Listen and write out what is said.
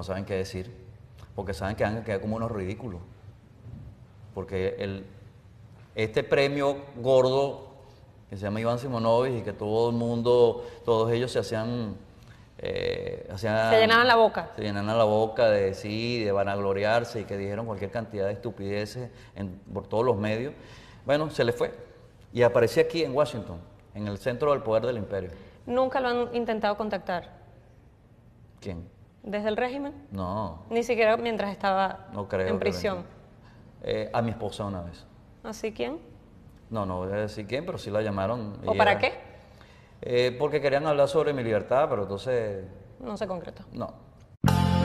no saben qué decir, porque saben que han quedado como unos ridículos. Porque este premio gordo que se llama Iván Simonovic y que todo el mundo, todos ellos se eh, hacían, se llenaban la boca. Se llenaban la boca de sí, de vanagloriarse y que dijeron cualquier cantidad de estupideces en, por todos los medios. Bueno, se le fue y apareció aquí en Washington, en el centro del poder del imperio. Nunca lo han intentado contactar. ¿Quién? ¿Desde el régimen? No. Ni siquiera mientras estaba en prisión. Eh, a mi esposa una vez. ¿Así quién? No, no voy a decir quién, pero sí la llamaron. ¿O para qué? Eh, porque querían hablar sobre mi libertad, pero entonces... No se concretó. No.